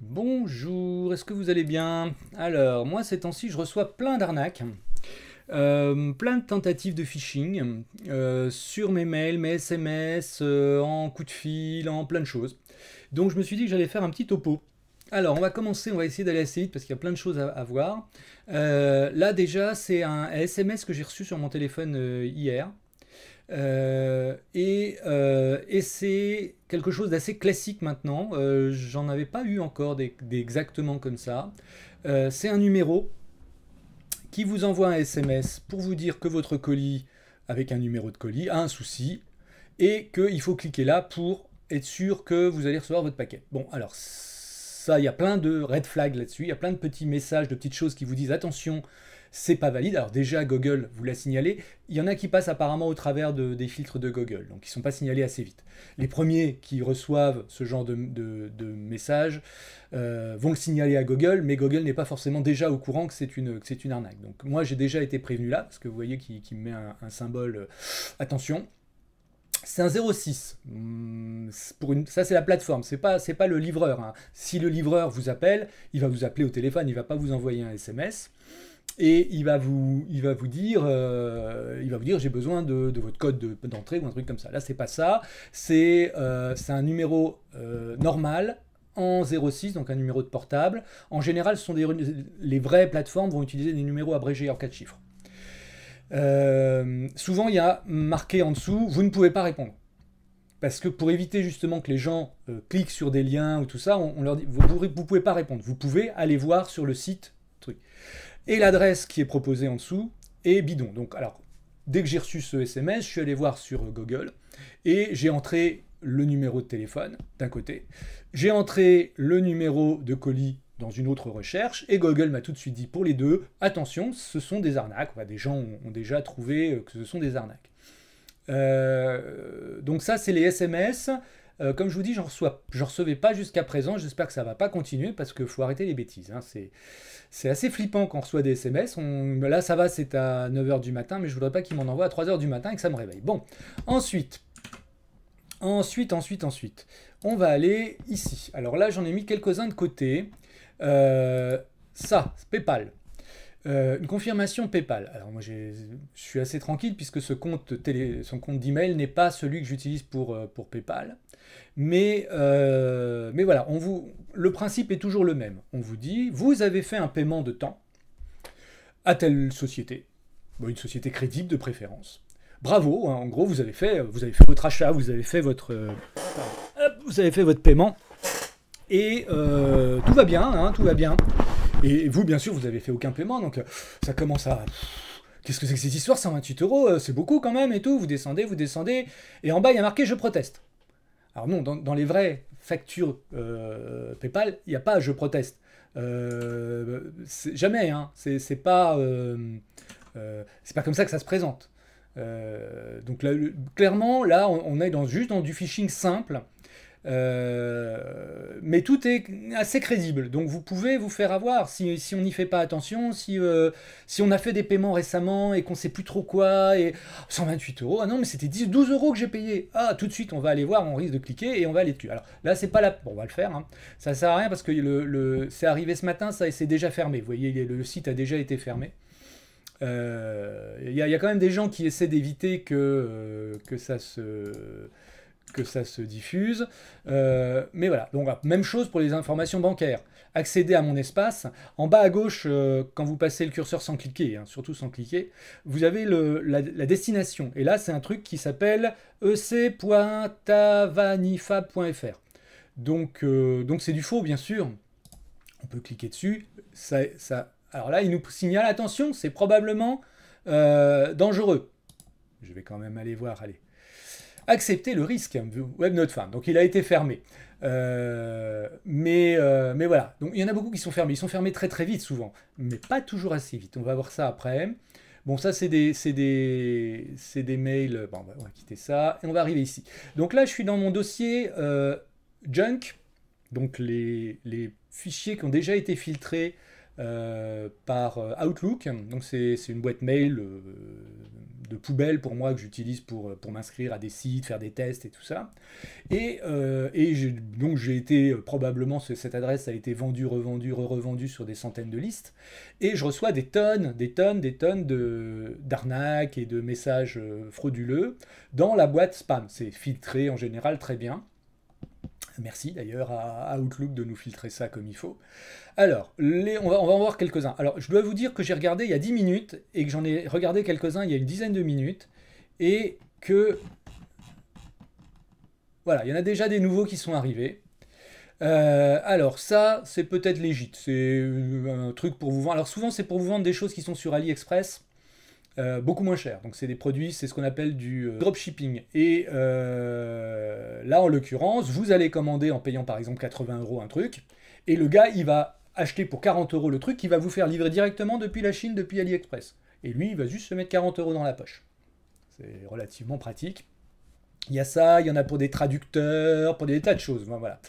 Bonjour, est-ce que vous allez bien Alors, moi ces temps-ci, je reçois plein d'arnaques, euh, plein de tentatives de phishing euh, sur mes mails, mes SMS, euh, en coup de fil, en plein de choses. Donc je me suis dit que j'allais faire un petit topo. Alors, on va commencer, on va essayer d'aller assez vite parce qu'il y a plein de choses à voir. là déjà, c'est un SMS que j'ai reçu sur mon téléphone hier. Euh, euh, et, c'est quelque chose d'assez classique maintenant. Euh, j'en avais pas eu encore d'exactement exactement comme ça. c'est un numéro qui vous envoie un SMS pour vous dire que votre colis, avec un numéro de colis, a un souci et qu'il faut cliquer là pour être sûr que vous allez recevoir votre paquet. Bon, alors ça, il y a plein de red flags là-dessus, il y a plein de petits messages, de petites choses qui vous disent attention, c'est pas valide. Alors déjà, Google vous l'a signalé. Il y en a qui passent apparemment au travers de, des filtres de Google, donc ils ne sont pas signalés assez vite. Les premiers qui reçoivent ce genre de, de, message euh, vont le signaler à Google, mais Google n'est pas forcément déjà au courant que c'est une, une arnaque. Donc moi, j'ai déjà été prévenu là, parce que vous voyez qu'il met un, symbole euh, attention. C'est un 06. Mmh, pour une, ça, c'est la plateforme. C'est pas, pas le livreur. Hein. Si le livreur vous appelle, il va vous appeler au téléphone. Il va pas vous envoyer un SMS et il va vous, il va vous dire, euh, il va vous dire, j'ai besoin de, votre code d'entrée ou un truc comme ça. Là, c'est pas ça. C'est euh, un numéro euh, normal en 06, donc un numéro de portable. En général, ce sont des, les vraies plateformes vont utiliser des numéros abrégés en quatre chiffres. souvent, il y a marqué en dessous, vous ne pouvez pas répondre. Parce que pour éviter justement que les gens cliquent sur des liens ou tout ça, on, on leur dit, vous ne pouvez pas répondre. Vous pouvez aller voir sur le site et l'adresse qui est proposée en dessous est bidon. Donc, alors, dès que j'ai reçu ce SMS, je suis allé voir sur Google et j'ai entré le numéro de téléphone d'un côté, j'ai entré le numéro de colis dans une autre recherche et Google m'a tout de suite dit pour les deux, attention, ce sont des arnaques. des gens ont, déjà trouvé euh, que ce sont des arnaques. Euh, donc ça, c'est les SMS. Euh, comme je vous dis, je ne recevais pas jusqu'à présent. J'espère que ça va pas continuer parce que faut arrêter les bêtises. Hein. C'est, assez flippant quand on reçoit des SMS. là, ça va, c'est à 9h du matin, mais je voudrais pas qu'il m'en envoient à 3h du matin et que ça me réveille. Bon, ensuite, ensuite, ensuite, ensuite, on va aller ici. Alors là, j'en ai mis quelques-uns de côté. Euh, ça, PayPal. Euh, une confirmation PayPal. Alors moi je suis assez tranquille puisque ce compte son compte d'email n'est pas celui que j'utilise pour PayPal. Mais, euh, mais voilà, on vous, le principe est toujours le même. On vous dit, vous avez fait un paiement de temps à telle société, une société crédible de préférence. Bravo, hein, en gros, vous avez, fait, vous avez fait votre achat, vous avez fait votre, euh, vous avez fait votre paiement, et euh, tout va bien, hein, tout va bien. Et vous, bien sûr, vous avez fait aucun paiement, donc ça commence à qu'est-ce que c'est que cette histoire 128 euros, c'est beaucoup quand même et tout. Vous descendez, vous descendez, et en bas il y a marqué je proteste. Alors non, dans, les vraies factures euh, PayPal, il n'y a pas je proteste. Euh, jamais, hein. ce c'est pas, euh, c'est pas comme ça que ça se présente. donc là, clairement, là, on, est dans, juste dans du phishing simple euh, mais tout est assez crédible, donc vous pouvez vous faire avoir si, on n'y fait pas attention, euh, si, on a fait des paiements récemment et qu'on sait plus trop quoi, et 128 euros, ah non mais c'était 12 euros que j'ai payé, ah tout de suite on va aller voir, on risque de cliquer et on va aller dessus. Alors là c'est pas la... Bon on va le faire, hein. ça sert à rien parce que le, c'est arrivé ce matin, ça c'est déjà fermé, vous voyez le site a déjà été fermé. Euh, il y, a quand même des gens qui essaient d'éviter que, que ça se que ça se diffuse. Euh, mais voilà, donc même chose pour les informations bancaires. Accéder à mon espace, en bas à gauche, euh, quand vous passez le curseur sans cliquer, hein, surtout sans cliquer, vous avez la, destination. Et là, c'est un truc qui s'appelle ec.tavanifab.fr. Donc euh, donc c'est du faux, bien sûr. On peut cliquer dessus. Alors là, il nous signale, attention, c'est probablement dangereux. Je vais quand même aller voir, allez accepter le risque, WebNote Farm. Donc il a été fermé. Euh, mais, euh, mais voilà, donc il y en a beaucoup qui sont fermés. Ils sont fermés très très vite souvent, mais pas toujours assez vite. On va voir ça après. Bon, ça c'est des, des, mails. Bon, bah, on va quitter ça et on va arriver ici. Donc là, je suis dans mon dossier euh, junk, donc les, fichiers qui ont déjà été filtrés euh, par euh, Outlook. Donc c'est une boîte mail euh, de poubelle pour moi que j'utilise pour, m'inscrire à des sites, faire des tests et tout ça. Et, et donc j'ai été probablement cette adresse a été vendue, revendue, re-revendue sur des centaines de listes. Et je reçois des tonnes, des tonnes, des tonnes de d'arnaques et de messages frauduleux dans la boîte spam. C'est filtré en général très bien. Merci d'ailleurs à Outlook de nous filtrer ça comme il faut. Alors, on, va, en voir quelques-uns. Alors, je dois vous dire que j'ai regardé il y a 10 minutes et que j'en ai regardé quelques-uns il y a une dizaine de minutes et que... Voilà, il y en a déjà des nouveaux qui sont arrivés. Euh, alors ça, c'est peut-être légit. C'est euh, un truc pour vous vendre. Alors souvent, c'est pour vous vendre des choses qui sont sur AliExpress. Euh, beaucoup moins cher. Donc c'est des produits, c'est ce qu'on appelle du euh, dropshipping. Et euh, là, en l'occurrence, vous allez commander en payant par exemple 80 euros un truc, et le gars, il va acheter pour 40 euros le truc, il va vous faire livrer directement depuis la Chine, depuis AliExpress. Et lui, il va juste se mettre 40 euros dans la poche. C'est relativement pratique. Il y a ça, il y en a pour des traducteurs, pour des tas de choses. voilà.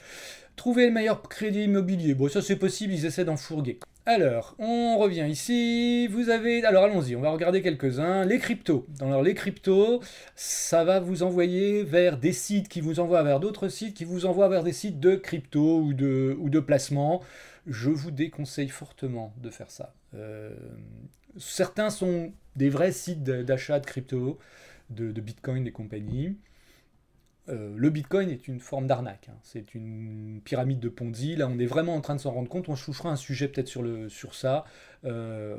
Trouver le meilleur crédit immobilier. Bon, ça c'est possible, ils essaient d'en fourguer. Alors, on revient ici. Vous avez. Alors, allons-y, on va regarder quelques-uns. Les cryptos. Alors, les cryptos, ça va vous envoyer vers des sites qui vous envoient vers d'autres sites, qui vous envoient vers des sites de crypto ou de, ou de placement. Je vous déconseille fortement de faire ça. Euh, certains sont des vrais sites d'achat de crypto, de, de Bitcoin et compagnie. Euh, le Bitcoin est une forme d'arnaque. Hein. C'est une pyramide de Ponzi. Là, on est vraiment en train de s'en rendre compte. On chouchera un sujet peut-être sur, le, sur ça. Euh,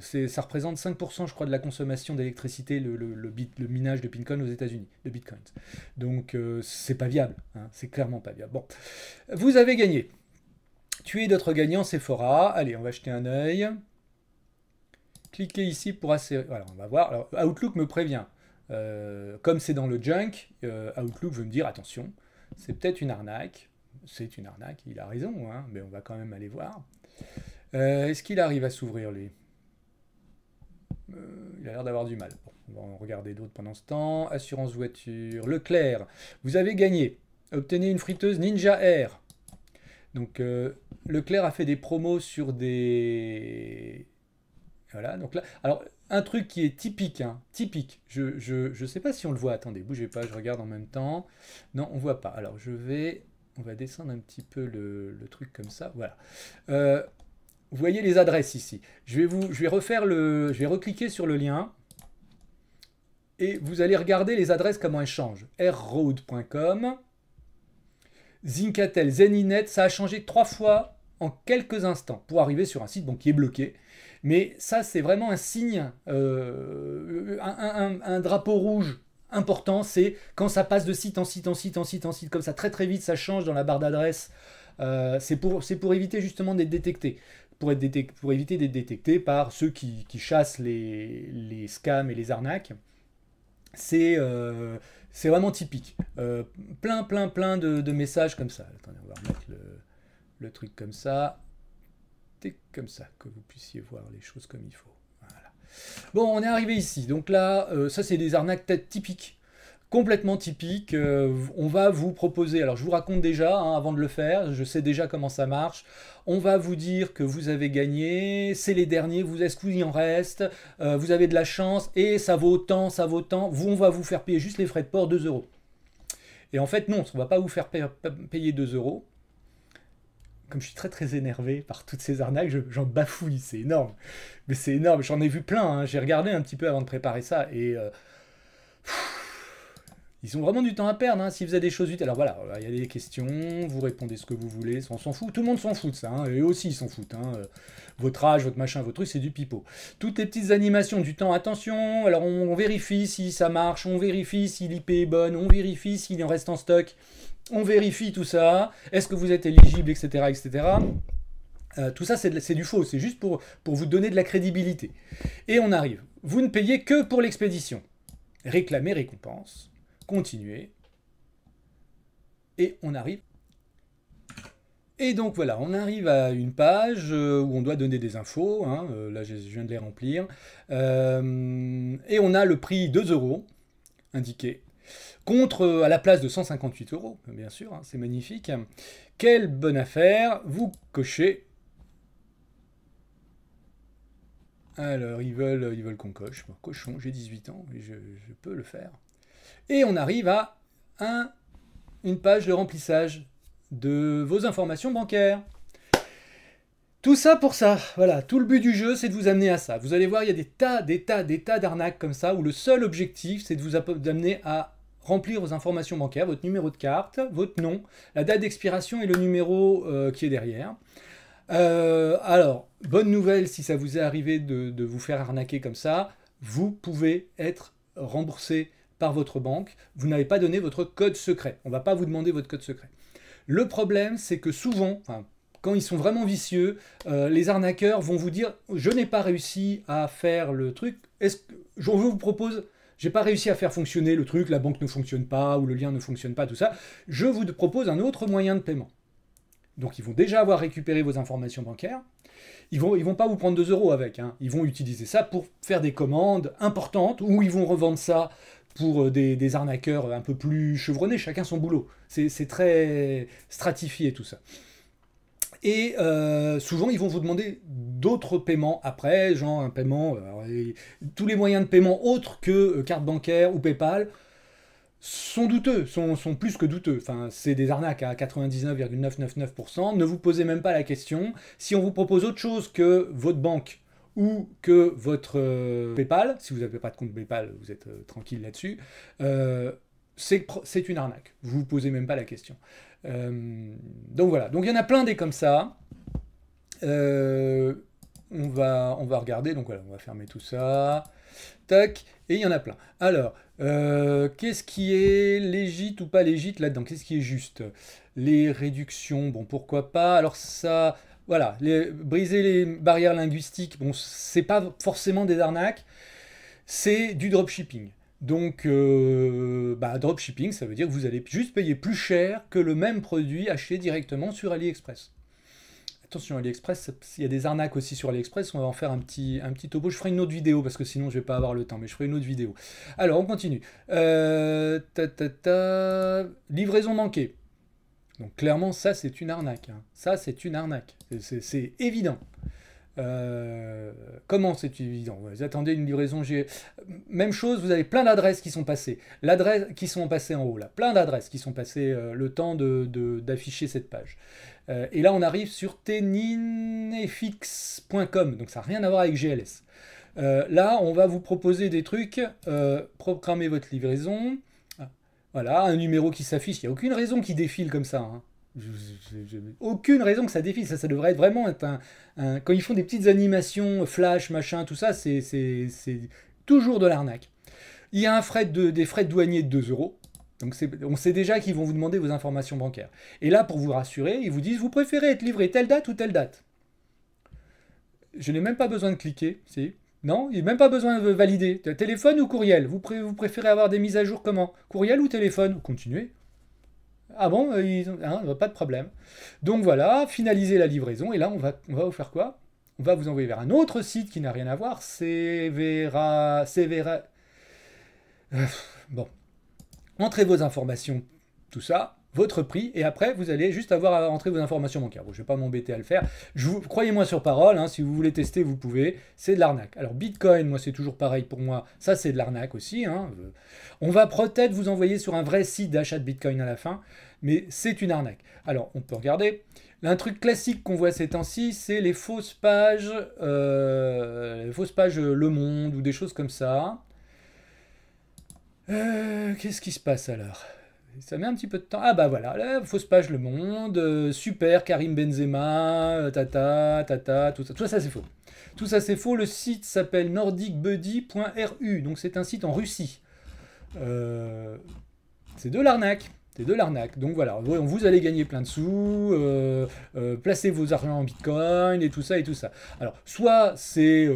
ça représente 5%, je crois, de la consommation d'électricité, le, minage de Bitcoin aux États-Unis, de Bitcoin. Donc, euh, c'est pas viable. Hein. C'est clairement pas viable. Bon, vous avez gagné. Tuez d'autres gagnants, Sephora. Allez, on va jeter un œil. Cliquez ici pour assez. Voilà, on va voir. Outlook me prévient. Euh, comme c'est dans le junk, euh, Outlook veut me dire attention, c'est peut-être une arnaque. C'est une arnaque, il a raison, hein, mais on va quand même aller voir. Euh, est-ce qu'il arrive à s'ouvrir lui Il a l'air d'avoir du mal. on va en regarder d'autres pendant ce temps. Assurance voiture, Leclerc, vous avez gagné. Obtenez une friteuse Ninja Air. Donc Leclerc a fait des promos sur des voilà, donc là, alors un truc qui est typique, hein. typique. Je, je, sais pas si on le voit. Attendez, bougez pas, je regarde en même temps. Non, on voit pas. Alors je vais, on va descendre un petit peu le, truc comme ça. Voilà. Euh, vous voyez les adresses ici. Je vais vous, je vais refaire le, je vais recliquer sur le lien et vous allez regarder les adresses comment elles changent. Airroad.com, Zincatel, Zeninet, ça a changé trois fois en quelques instants pour arriver sur un site bon, qui est bloqué mais ça, c'est vraiment un signe, euh, un, drapeau rouge important, c'est quand ça passe de site en site en site en site en site comme ça très très vite, ça change dans la barre d'adresse. Euh, c'est pour, éviter justement d'être détecté. Pour, éviter d'être détecté par ceux qui, chassent les, scams et les arnaques. C'est euh, vraiment typique. plein, plein, plein de, messages comme ça. Attendez, on va remettre le truc comme ça comme ça que vous puissiez voir les choses comme il faut. Bon, on est arrivé ici. Donc là, euh, ça c'est des arnaques typiques complètement typiques. Euh, on va vous proposer, alors je vous raconte déjà hein, avant de le faire, je sais déjà comment ça marche. On va vous dire que vous avez gagné, c'est les derniers, vous est-ce en reste, euh, vous avez de la chance et ça vaut tant, ça vaut tant. Vous, on va vous faire payer juste les frais de port 2 euros. Et en fait, non, on ne va pas vous faire payer 2 euros comme je suis très très énervé par toutes ces arnaques, j'en bafouille, c'est énorme. Mais c'est énorme, j'en ai vu plein, hein. j'ai regardé un petit peu avant de préparer ça, et... Euh, ils ont vraiment du temps à perdre, hein. s'ils faisaient des choses utiles. Alors voilà, il y a des questions, vous répondez ce que vous voulez, on s'en fout, tout le monde s'en fout de ça, et hein. eux aussi ils s'en foutent. Hein. Euh, votre âge, votre machin, votre truc, c'est du pipeau. Toutes les petites animations du temps, attention, alors on, vérifie si ça marche, on vérifie si l'IP est bonne, on vérifie s'il en reste en stock, on vérifie tout ça, est-ce que vous êtes éligible, etc. etc. Euh, tout ça, c'est du faux, c'est juste pour, pour vous donner de la crédibilité. Et on arrive. Vous ne payez que pour l'expédition. Réclamez récompense, continuez, et on arrive et donc voilà, on arrive à une page euh, où on doit donner des infos. Hein, euh, là, je viens de les remplir. Euh, et on a le prix 2 euros indiqué. Contre, à la place de 158 euros, bien sûr, hein, c'est magnifique. Quelle bonne affaire, vous cochez. Alors, ils veulent, ils veulent qu'on coche. cochon, j'ai 18 ans, et je, peux le faire. Et on arrive à une page de remplissage de vos informations bancaires. Tout ça pour ça. Voilà, tout le but du jeu, c'est de vous amener à ça. Vous allez voir, il y a des tas, des tas, des tas d'arnaques comme ça, où le seul objectif, c'est de vous amener à remplir vos informations bancaires, votre numéro de carte, votre nom, la date d'expiration et le numéro euh, qui est derrière. Euh, alors, bonne nouvelle si ça vous est arrivé de, de vous faire arnaquer comme ça, vous pouvez être remboursé par votre banque. Vous n'avez pas donné votre code secret. On ne va pas vous demander votre code secret. Le problème, c'est que souvent, quand ils sont vraiment vicieux, euh, les arnaqueurs vont vous dire je n'ai pas réussi à faire le truc. est je vous propose j'ai pas réussi à faire fonctionner le truc, la banque ne fonctionne pas ou le lien ne fonctionne pas, tout ça. Je vous propose un autre moyen de paiement. Donc ils vont déjà avoir récupéré vos informations bancaires. Ils vont, ils vont pas vous prendre 2 euros avec. Hein. Ils vont utiliser ça pour faire des commandes importantes ou ils vont revendre ça pour euh, des, arnaqueurs un peu plus chevronnés, chacun son boulot. C'est très stratifié tout ça. Et euh, souvent, ils vont vous demander d'autres paiements après, genre un paiement, euh, tous les moyens de paiement autres que carte bancaire ou PayPal sont douteux, sont, plus que douteux. Enfin, c'est des arnaques à 99,999%. Ne vous posez même pas la question. Si on vous propose autre chose que votre banque ou que votre euh, PayPal, si vous n'avez pas de compte PayPal, vous êtes euh, tranquille là-dessus, euh, c'est une arnaque. Vous ne vous posez même pas la question. donc voilà. Donc il y en a plein des comme ça. on, va, on va regarder. Donc voilà, on va fermer tout ça. Tac. Et il y en a plein. Alors, qu'est-ce qui est légit ou pas légit là-dedans Qu'est-ce qui est juste Les réductions, bon, pourquoi pas Alors ça... Voilà, les, briser les barrières linguistiques, bon, c'est pas forcément des arnaques, c'est du dropshipping. Donc, euh, bah, dropshipping, ça veut dire que vous allez juste payer plus cher que le même produit acheté directement sur AliExpress. Attention, AliExpress, il y a des arnaques aussi sur AliExpress, on va en faire un petit, un petit topo. Je ferai une autre vidéo parce que sinon je vais pas avoir le temps, mais je ferai une autre vidéo. Alors, on continue. Euh, ta, ta, ta, livraison manquée. Donc clairement, ça c'est une arnaque. Hein. Ça c'est une arnaque. C'est évident. Euh, comment c'est évident Vous attendez une livraison G... Même chose, vous avez plein d'adresses qui sont passées. L'adresse qui sont passées en haut, là. Plein d'adresses qui sont passées euh, le temps d'afficher de, cette page. Euh, et là, on arrive sur teninefix.com. Donc ça n'a rien à voir avec GLS. là, on va vous proposer des trucs. programmez votre livraison. Voilà, un numéro qui s'affiche, il n'y a aucune raison qu'il défile comme ça. Hein. aucune raison que ça défile. Ça, devrait être vraiment être un, Quand ils font des petites animations, flash, machin, tout ça, c'est toujours de l'arnaque. Il y a un frais de, des frais de douaniers de 2 euros. Donc on sait déjà qu'ils vont vous demander vos informations bancaires. Et là, pour vous rassurer, ils vous disent vous préférez être livré telle date ou telle date. Je n'ai même pas besoin de cliquer, si. Non, il n'y a même pas besoin de valider. Téléphone ou courriel vous, préférez avoir des mises à jour comment Courriel ou téléphone Continuez. Ah bon euh, hein, Pas de problème. Donc voilà, finaliser la livraison. Et là, on va, vous faire quoi On va vous envoyer vers un autre site qui n'a rien à voir. C'est verra... Euh, bon. Entrez vos informations, tout ça votre prix, et après, vous allez juste avoir à rentrer vos informations bancaires. je ne vais pas m'embêter à le faire. je vous Croyez-moi sur parole, hein, si vous voulez tester, vous pouvez. C'est de l'arnaque. Alors, Bitcoin, moi, c'est toujours pareil pour moi. Ça, c'est de l'arnaque aussi. Hein. Euh, on va peut-être vous envoyer sur un vrai site d'achat de Bitcoin à la fin, mais c'est une arnaque. Alors, on peut regarder. Un truc classique qu'on voit ces temps-ci, c'est les fausses pages, euh, fausses pages euh, Le Monde ou des choses comme ça. Qu'est-ce qui se passe alors ça met un petit peu de temps. Ah bah voilà, fausse page Le Monde, euh, super, Karim Benzema, tata, euh, tata, tout ça. Tout ça, c'est faux. Tout ça, c'est faux. Le site s'appelle nordicbuddy.ru, donc c'est un site en Russie. Euh, c'est de l'arnaque. C'est de l'arnaque. Donc voilà, vous allez gagner plein de sous, placez vos argent en bitcoin et tout ça et tout ça. Alors, soit c'est,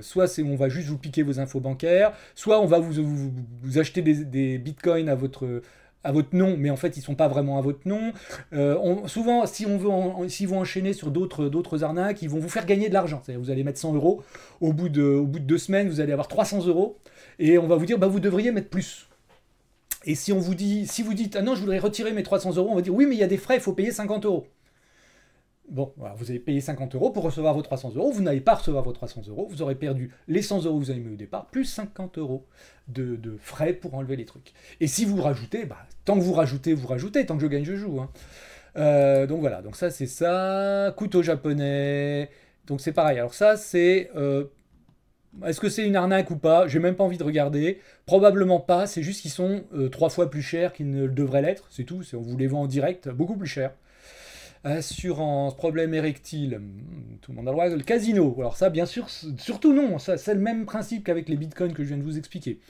soit c'est on va juste vous piquer vos infos bancaires, soit on va vous, vous, acheter des, des bitcoins à votre, à votre nom, mais en fait ils sont pas vraiment à votre nom. Euh, on, souvent, si on veut, s'ils vont enchaîner sur d'autres, d'autres arnaques, ils vont vous faire gagner de l'argent. vous allez mettre 100 euros, au bout de, au bout de deux semaines, vous allez avoir 300 euros, et on va vous dire, bah vous devriez mettre plus. Et si on vous dit, si vous dites, ah non, je voudrais retirer mes 300 euros, on va dire, oui, mais il y a des frais, il faut payer 50 euros. Bon, vous avez payé 50 euros pour recevoir vos 300 euros, vous n'allez pas recevoir vos 300 euros, vous aurez perdu les 100 euros que vous avez mis au départ, plus 50 euros de, frais pour enlever les trucs. Et si vous rajoutez, bah, tant que vous rajoutez, vous rajoutez, tant que je gagne, je joue. Hein. Euh, donc voilà, donc ça c'est ça, couteau japonais, donc c'est pareil. Alors ça c'est... Euh, est-ce que c'est une arnaque ou pas J'ai même pas envie de regarder. Probablement pas, c'est juste qu'ils sont euh, trois fois plus chers qu'ils ne devraient l'être, c'est tout, on vous les vend en direct, beaucoup plus cher assurance, problème érectile, hmm, tout le monde a le droit, le casino. Alors ça, bien sûr, surtout non, c'est le même principe qu'avec les bitcoins que je viens de vous expliquer.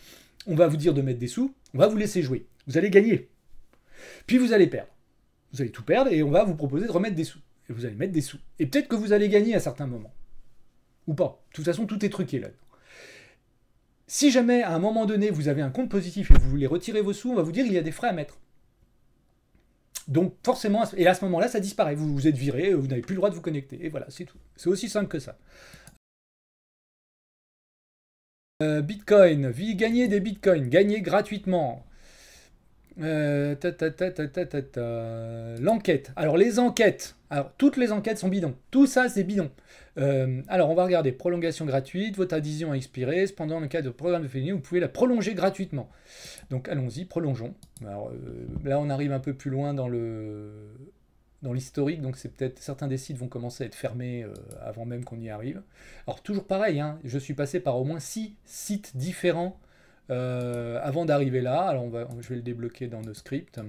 On va vous dire de mettre des sous, on va vous laisser jouer. Vous allez gagner. Puis vous allez perdre. Vous allez tout perdre et on va vous proposer de remettre des sous. Et vous allez mettre des sous. Et peut-être que vous allez gagner à certains moments. Ou pas. De toute façon, tout est truqué là. Si jamais à un moment donné vous avez un compte positif et vous voulez retirer vos sous, on va vous dire qu'il y a des frais à mettre. Donc forcément, et à ce moment-là, ça disparaît. Vous, vous êtes viré, euh, vous n'avez plus le droit de vous connecter. Et voilà, c'est tout. C'est aussi simple que ça. Euh, Bitcoin, vie gagner des bitcoins, gagner gratuitement. Euh, L'enquête. Alors les enquêtes. Alors toutes les enquêtes sont bidons. Tout ça c'est bidon. Euh, alors on va regarder. Prolongation gratuite. Votre adhésion a expiré. Cependant, le cas de programme de vous pouvez la prolonger gratuitement. Donc allons-y, prolongeons. Euh, là on arrive un peu plus loin dans le dans l'historique, donc c'est peut-être certains des sites vont commencer à être fermés avant même qu'on y arrive. Alors toujours pareil, hein. je suis passé par au moins six sites différents euh, avant d'arriver là, alors je vais le débloquer dans nos scripts hein,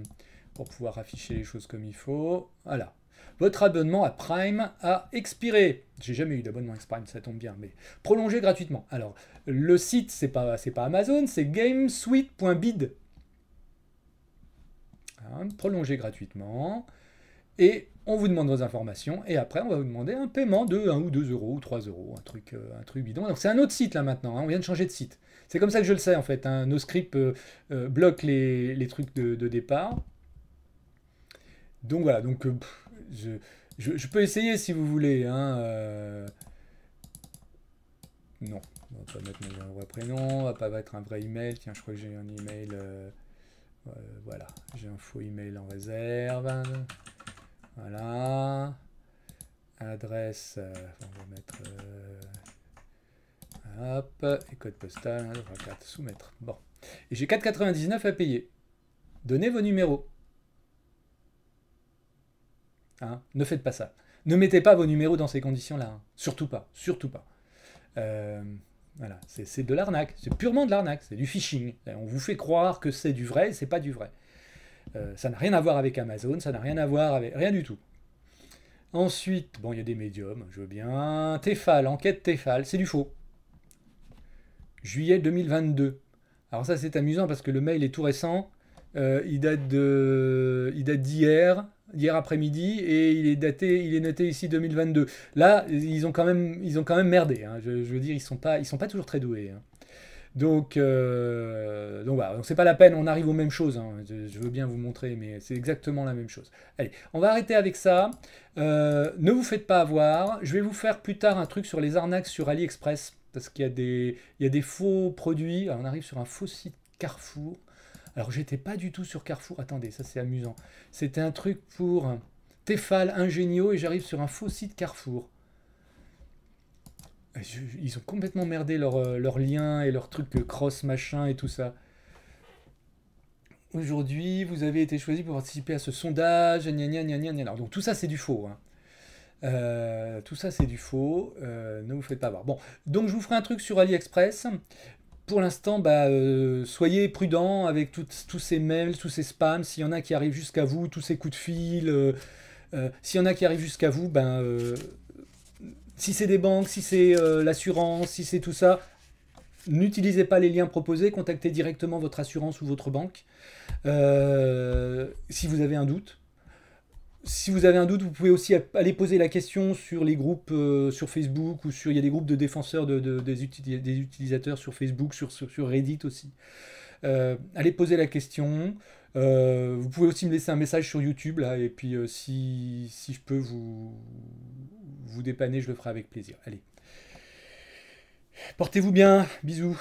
pour pouvoir afficher les choses comme il faut. Voilà. Votre abonnement à Prime a expiré. J'ai jamais eu d'abonnement à Prime, ça tombe bien, mais prolongé gratuitement. Alors, le site, c'est pas, pas Amazon, c'est gamesuite.bid. Hein, prolongé gratuitement. Et on vous demande vos informations et après on va vous demander un paiement de 1 ou 2 euros ou 3 euros, un truc, euh, un truc bidon. Donc c'est un autre site là maintenant, hein. on vient de changer de site. C'est comme ça que je le sais en fait. Hein. Nos scripts euh, euh, bloquent les, trucs de, départ. Donc voilà, donc je, peux essayer si vous voulez. Hein, non, on va pas mettre mon vrai prénom, on va pas mettre un vrai email. Tiens, je crois que j'ai un email. voilà, j'ai un faux email en réserve. Voilà. Adresse, euh, on va mettre... Euh, hop, et code postal, hein, on soumettre. Bon. Et j'ai 4,99 à payer. Donnez vos numéros. Hein ne faites pas ça. Ne mettez pas vos numéros dans ces conditions-là. Hein. Surtout pas. Surtout pas. Euh, voilà, c'est de l'arnaque. C'est purement de l'arnaque. C'est du phishing. On vous fait croire que c'est du vrai et c'est pas du vrai. Euh, ça n'a rien à voir avec Amazon, ça n'a rien à voir avec... Rien du tout. Ensuite, bon, il y a des médiums, je veux bien. Tefal, enquête Tefal, c'est du faux. Juillet 2022. Alors ça, c'est amusant parce que le mail est tout récent. Euh, il date de, d'hier, hier après-midi, et il est daté, il est noté ici 2022. Là, ils ont quand même, ils ont quand même merdé. Hein. Je, veux dire, ils sont sont pas toujours très doués. Hein. Donc, euh, donc c'est pas la peine, on arrive aux mêmes choses. Hein. Je, veux bien vous montrer, mais c'est exactement la même chose. Allez, on va arrêter avec ça. Euh, ne vous faites pas avoir. Je vais vous faire plus tard un truc sur les arnaques sur AliExpress, parce qu'il y, a des, y des faux produits. on arrive sur un faux site Carrefour. Alors, j'étais pas du tout sur Carrefour. Attendez, ça c'est amusant. C'était un truc pour Tefal Ingenio et j'arrive sur un faux site Carrefour. Ah, ils ont complètement merdé leur, euh, leur lien et leurs trucs euh, cross machin et tout ça. Aujourd'hui, vous avez été choisi pour participer à ce sondage. Alors, donc tout ça, c'est du faux. Hein. Euh, tout ça, c'est du faux. ne vous faites pas voir. Bon, donc je vous ferai un truc sur AliExpress. Pour l'instant, bah, soyez prudents avec tous ces mails, tous ces spams. S'il y en a qui arrivent jusqu'à vous, tous ces coups de fil. S'il y en a qui arrivent jusqu'à vous, ben si c'est des banques, si c'est euh, l'assurance, si c'est tout ça, n'utilisez pas les liens proposés, contactez directement votre assurance ou votre banque euh, si vous avez un doute. Si vous avez un doute, vous pouvez aussi aller poser la question sur les groupes euh, sur Facebook ou sur il y a des groupes de défenseurs des, utilisateurs sur Facebook, sur, Reddit aussi. allez poser la question. vous pouvez aussi me laisser un message sur YouTube là et puis si je peux vous vous dépanner, je le ferai avec plaisir. Allez. Portez-vous bien, bisous.